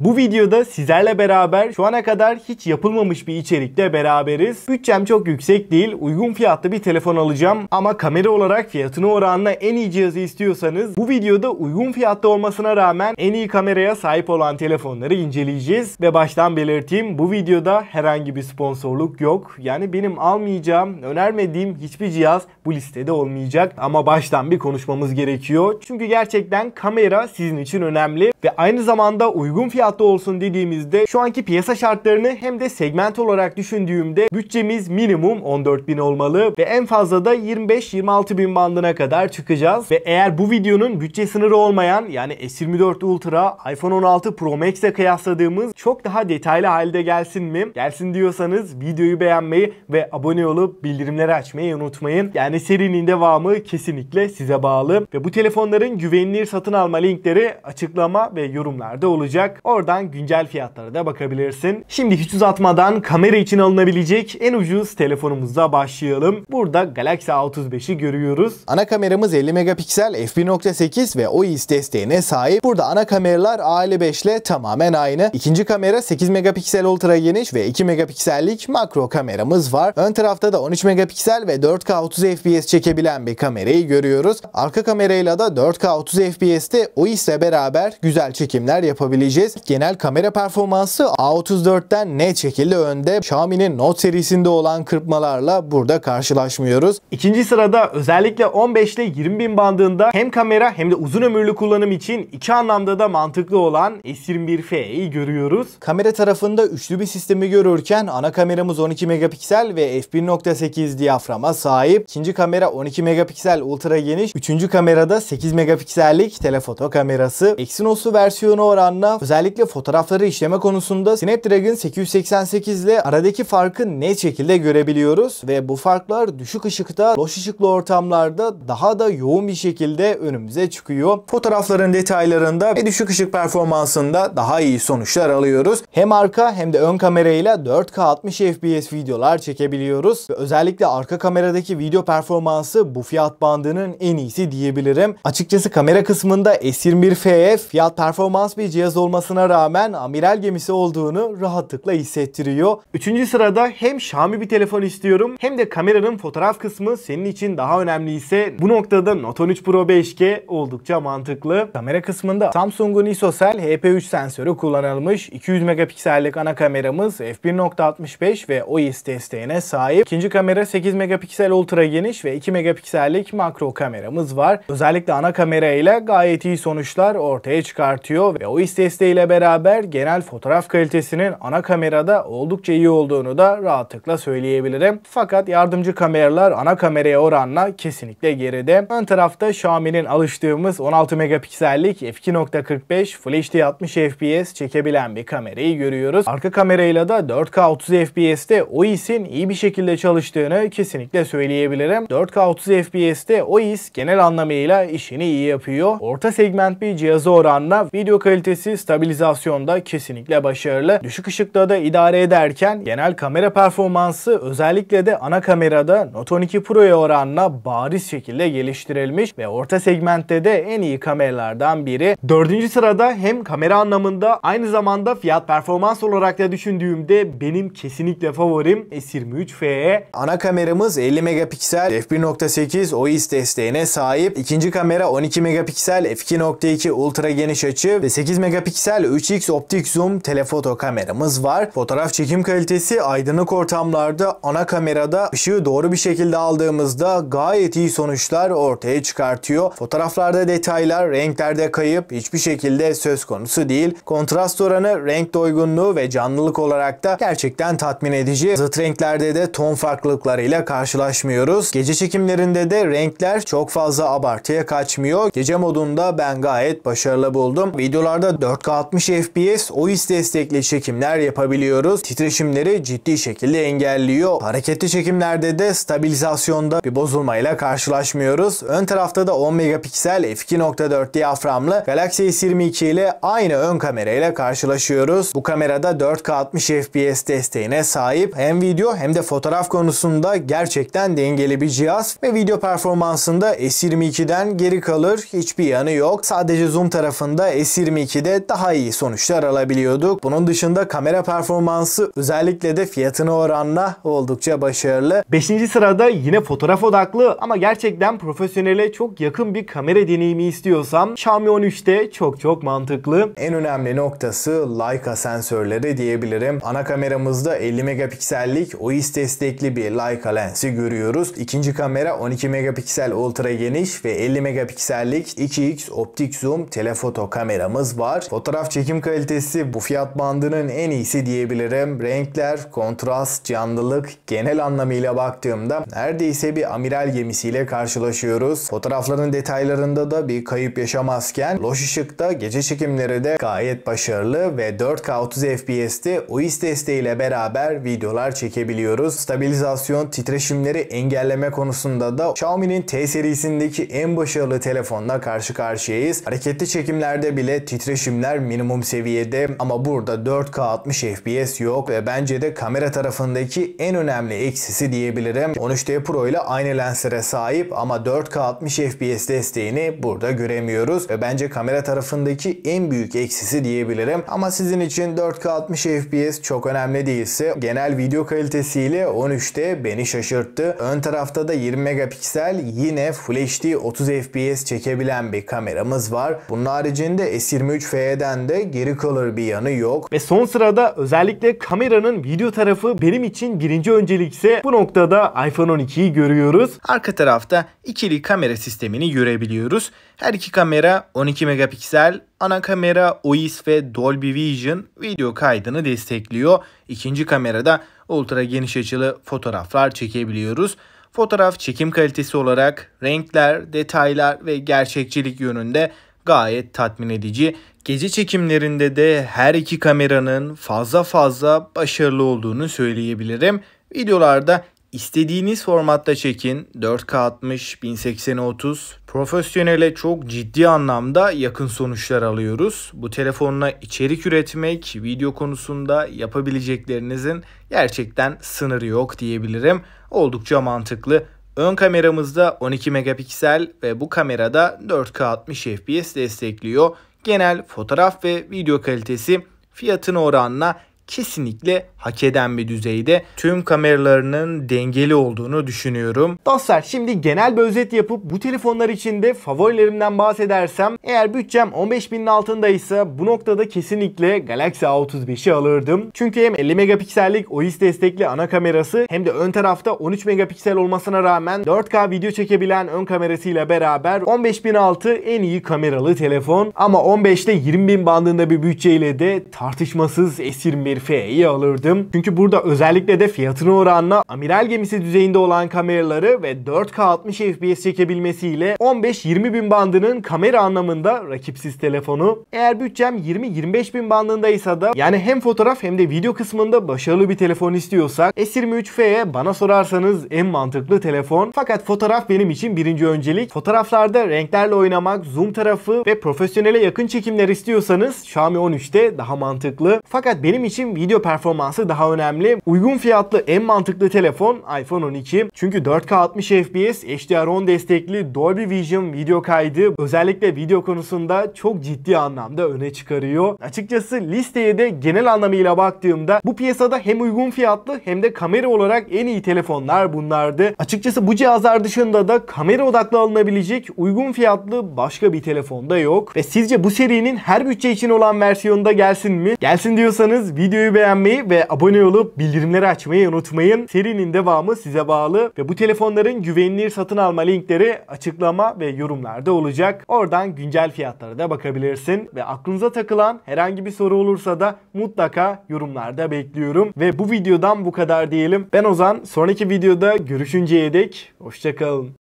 Bu videoda sizlerle beraber şu ana kadar hiç yapılmamış bir içerikle beraberiz. Bütçem çok yüksek değil. Uygun fiyatlı bir telefon alacağım ama kamera olarak fiyatına oranla en iyi cihazı istiyorsanız bu videoda uygun fiyatta olmasına rağmen en iyi kameraya sahip olan telefonları inceleyeceğiz. Ve baştan belirteyim bu videoda herhangi bir sponsorluk yok. Yani benim almayacağım, önermediğim hiçbir cihaz bu listede olmayacak. Ama baştan bir konuşmamız gerekiyor. Çünkü gerçekten kamera sizin için önemli ve aynı zamanda uygun fiyatlı fiyatta olsun dediğimizde şu anki piyasa şartlarını hem de segment olarak düşündüğümde bütçemiz minimum 14.000 olmalı ve en fazla da 25-26 bin bandına kadar çıkacağız. Ve eğer bu videonun bütçe sınırı olmayan yani S24 Ultra, iPhone 16 Pro Max'e kıyasladığımız çok daha detaylı halde gelsin mi? Gelsin diyorsanız videoyu beğenmeyi ve abone olup bildirimleri açmayı unutmayın. Yani serinin devamı kesinlikle size bağlı. Ve bu telefonların güvenilir satın alma linkleri açıklama ve yorumlarda olacak. Orada Oradan güncel fiyatlara da bakabilirsin. Şimdi hiç uzatmadan kamera için alınabilecek en ucuz telefonumuzla başlayalım. Burada Galaxy A35'i görüyoruz. Ana kameramız 50 megapiksel f1.8 ve OIS desteğine sahip. Burada ana kameralar A55 ile tamamen aynı. İkinci kamera 8 megapiksel ultra geniş ve 2 megapiksellik makro kameramız var. Ön tarafta da 13 megapiksel ve 4K 30 FPS çekebilen bir kamerayı görüyoruz. Arka kamerayla da 4K 30 FPS'te OIS ile beraber güzel çekimler yapabileceğiz genel kamera performansı A34'ten ne şekilde önde Xiaomi'nin Note serisinde olan kırpmalarla burada karşılaşmıyoruz. İkinci sırada özellikle 15 ile 20 bin bandında hem kamera hem de uzun ömürlü kullanım için iki anlamda da mantıklı olan S21F'yi görüyoruz. Kamera tarafında üçlü bir sistemi görürken ana kameramız 12 megapiksel ve f1.8 diyaframa sahip. İkinci kamera 12 megapiksel ultra geniş. Üçüncü kamerada 8 megapiksellik telefoto kamerası. Exynos'u versiyonu oranla özellikle özellikle fotoğrafları işleme konusunda Snapdragon 888 ile aradaki farkı ne şekilde görebiliyoruz ve bu farklar düşük ışıkta, loş ışıklı ortamlarda daha da yoğun bir şekilde önümüze çıkıyor. Fotoğrafların detaylarında ve düşük ışık performansında daha iyi sonuçlar alıyoruz. Hem arka hem de ön kamerayla 4K 60 FPS videolar çekebiliyoruz. Ve özellikle arka kameradaki video performansı bu fiyat bandının en iyisi diyebilirim. Açıkçası kamera kısmında S21 FE fiyat performans bir cihaz olmasına olmasına rağmen amiral gemisi olduğunu rahatlıkla hissettiriyor. Üçüncü sırada hem Xiaomi bir telefon istiyorum hem de kameranın fotoğraf kısmı senin için daha önemli ise bu noktada Note 13 Pro 5G oldukça mantıklı. Kamera kısmında Samsung'un ISOCELL HP3 sensörü kullanılmış. 200 megapiksellik ana kameramız f1.65 ve OIS desteğine sahip. İkinci kamera 8 megapiksel ultra geniş ve 2 megapiksellik makro kameramız var. Özellikle ana kamera ile gayet iyi sonuçlar ortaya çıkartıyor ve OIS desteğiyle beraber genel fotoğraf kalitesinin ana kamerada oldukça iyi olduğunu da rahatlıkla söyleyebilirim. Fakat yardımcı kameralar ana kameraya oranla kesinlikle geride. Ön tarafta Xiaomi'nin alıştığımız 16 megapiksellik f2.45 Full 60 FPS çekebilen bir kamerayı görüyoruz. Arka kamerayla da 4K 30 FPS'te OIS'in iyi bir şekilde çalıştığını kesinlikle söyleyebilirim. 4K 30 FPS'te OIS genel anlamıyla işini iyi yapıyor. Orta segment bir cihazı oranla video kalitesi, stabilizasyon stabilizasyonda kesinlikle başarılı. Düşük ışıkta da idare ederken genel kamera performansı özellikle de ana kamerada Note 12 Pro'ya oranla bariz şekilde geliştirilmiş ve orta segmentte de en iyi kameralardan biri. Dördüncü sırada hem kamera anlamında aynı zamanda fiyat performans olarak da düşündüğümde benim kesinlikle favorim S23 FE. Ana kameramız 50 megapiksel f1.8 OIS desteğine sahip. İkinci kamera 12 megapiksel f2.2 ultra geniş açı ve 8 megapiksel 3x optik zoom telefoto kameramız var. Fotoğraf çekim kalitesi aydınlık ortamlarda ana kamerada ışığı doğru bir şekilde aldığımızda gayet iyi sonuçlar ortaya çıkartıyor. Fotoğraflarda detaylar, renklerde kayıp hiçbir şekilde söz konusu değil. Kontrast oranı, renk doygunluğu ve canlılık olarak da gerçekten tatmin edici. Zıt renklerde de ton farklılıklarıyla karşılaşmıyoruz. Gece çekimlerinde de renkler çok fazla abartıya kaçmıyor. Gece modunda ben gayet başarılı buldum. Videolarda 4K 60 60 FPS OIS destekli çekimler yapabiliyoruz. Titreşimleri ciddi şekilde engelliyor. Hareketli çekimlerde de stabilizasyonda bir bozulmayla karşılaşmıyoruz. Ön tarafta da 10 megapiksel f2.4 diyaframlı Galaxy S22 ile aynı ön kamerayla karşılaşıyoruz. Bu kamerada 4K 60 FPS desteğine sahip. Hem video hem de fotoğraf konusunda gerçekten dengeli bir cihaz ve video performansında S22'den geri kalır hiçbir yanı yok. Sadece zoom tarafında S22'de daha iyi iyi sonuçlar alabiliyorduk. Bunun dışında kamera performansı özellikle de fiyatına oranla oldukça başarılı. 5. sırada yine fotoğraf odaklı ama gerçekten profesyonele çok yakın bir kamera deneyimi istiyorsam Xiaomi 13'te çok çok mantıklı. En önemli noktası Leica sensörleri diyebilirim. Ana kameramızda 50 megapiksellik OIS destekli bir Leica lensi görüyoruz. İkinci kamera 12 megapiksel ultra geniş ve 50 megapiksellik 2x optik zoom telefoto kameramız var. Fotoğraf çekim kalitesi bu fiyat bandının en iyisi diyebilirim. Renkler, kontrast, canlılık genel anlamıyla baktığımda neredeyse bir amiral gemisiyle karşılaşıyoruz. Fotoğrafların detaylarında da bir kayıp yaşamazken loş ışıkta gece çekimleri de gayet başarılı ve 4K 30 FPS'te OIS desteğiyle beraber videolar çekebiliyoruz. Stabilizasyon, titreşimleri engelleme konusunda da Xiaomi'nin T serisindeki en başarılı telefonla karşı karşıyayız. Hareketli çekimlerde bile titreşimler minimum minimum seviyede ama burada 4K 60 FPS yok ve bence de kamera tarafındaki en önemli eksisi diyebilirim. 13D Pro ile aynı lensere sahip ama 4K 60 FPS desteğini burada göremiyoruz ve bence kamera tarafındaki en büyük eksisi diyebilirim. Ama sizin için 4K 60 FPS çok önemli değilse genel video kalitesiyle 13 13'te beni şaşırttı. Ön tarafta da 20 megapiksel yine Full HD 30 FPS çekebilen bir kameramız var. Bunun haricinde s 23 FE'den. de de geri kalır bir yanı yok. Ve son sırada özellikle kameranın video tarafı benim için birinci öncelikse bu noktada iPhone 12'yi görüyoruz. Arka tarafta ikili kamera sistemini görebiliyoruz. Her iki kamera 12 megapiksel, ana kamera OIS ve Dolby Vision video kaydını destekliyor. İkinci kamerada ultra geniş açılı fotoğraflar çekebiliyoruz. Fotoğraf çekim kalitesi olarak renkler, detaylar ve gerçekçilik yönünde gayet tatmin edici. Gece çekimlerinde de her iki kameranın fazla fazla başarılı olduğunu söyleyebilirim. Videolarda istediğiniz formatta çekin. 4K 60, 1080'e 30. Profesyonele çok ciddi anlamda yakın sonuçlar alıyoruz. Bu telefonla içerik üretmek, video konusunda yapabileceklerinizin gerçekten sınırı yok diyebilirim. Oldukça mantıklı. Ön kameramızda 12 megapiksel ve bu kamerada 4K 60 FPS destekliyor. Genel fotoğraf ve video kalitesi fiyatına oranla kesinlikle hak eden bir düzeyde. Tüm kameralarının dengeli olduğunu düşünüyorum. Dostlar şimdi genel bir özet yapıp bu telefonlar içinde favorilerimden bahsedersem eğer bütçem 15.000'in altındaysa bu noktada kesinlikle Galaxy A35'i alırdım. Çünkü hem 50 megapiksellik OIS destekli ana kamerası hem de ön tarafta 13 megapiksel olmasına rağmen 4K video çekebilen ön kamerasıyla beraber altı en iyi kameralı telefon. Ama 15'te 20.000 bandında bir bütçeyle de tartışmasız S21 F'yi alırdım. Çünkü burada özellikle de fiyatına oranla amiral gemisi düzeyinde olan kameraları ve 4K 60 FPS çekebilmesiyle 15-20 bin bandının kamera anlamında rakipsiz telefonu. Eğer bütçem 20-25 bin bandındaysa da yani hem fotoğraf hem de video kısmında başarılı bir telefon istiyorsak S23 FE bana sorarsanız en mantıklı telefon. Fakat fotoğraf benim için birinci öncelik. Fotoğraflarda renklerle oynamak, zoom tarafı ve profesyonele yakın çekimler istiyorsanız Xiaomi 13'te daha mantıklı. Fakat benim için için video performansı daha önemli. Uygun fiyatlı en mantıklı telefon iPhone 12. Çünkü 4K 60 FPS, HDR10 destekli Dolby Vision video kaydı özellikle video konusunda çok ciddi anlamda öne çıkarıyor. Açıkçası listeye de genel anlamıyla baktığımda bu piyasada hem uygun fiyatlı hem de kamera olarak en iyi telefonlar bunlardı. Açıkçası bu cihazlar dışında da kamera odaklı alınabilecek uygun fiyatlı başka bir telefonda yok. Ve sizce bu serinin her bütçe için olan versiyonda gelsin mi? Gelsin diyorsanız video Videoyu beğenmeyi ve abone olup bildirimleri açmayı unutmayın. Serinin devamı size bağlı ve bu telefonların güvenilir satın alma linkleri açıklama ve yorumlarda olacak. Oradan güncel fiyatlara da bakabilirsin ve aklınıza takılan herhangi bir soru olursa da mutlaka yorumlarda bekliyorum. Ve bu videodan bu kadar diyelim. Ben Ozan. Sonraki videoda görüşünceye dek hoşçakalın.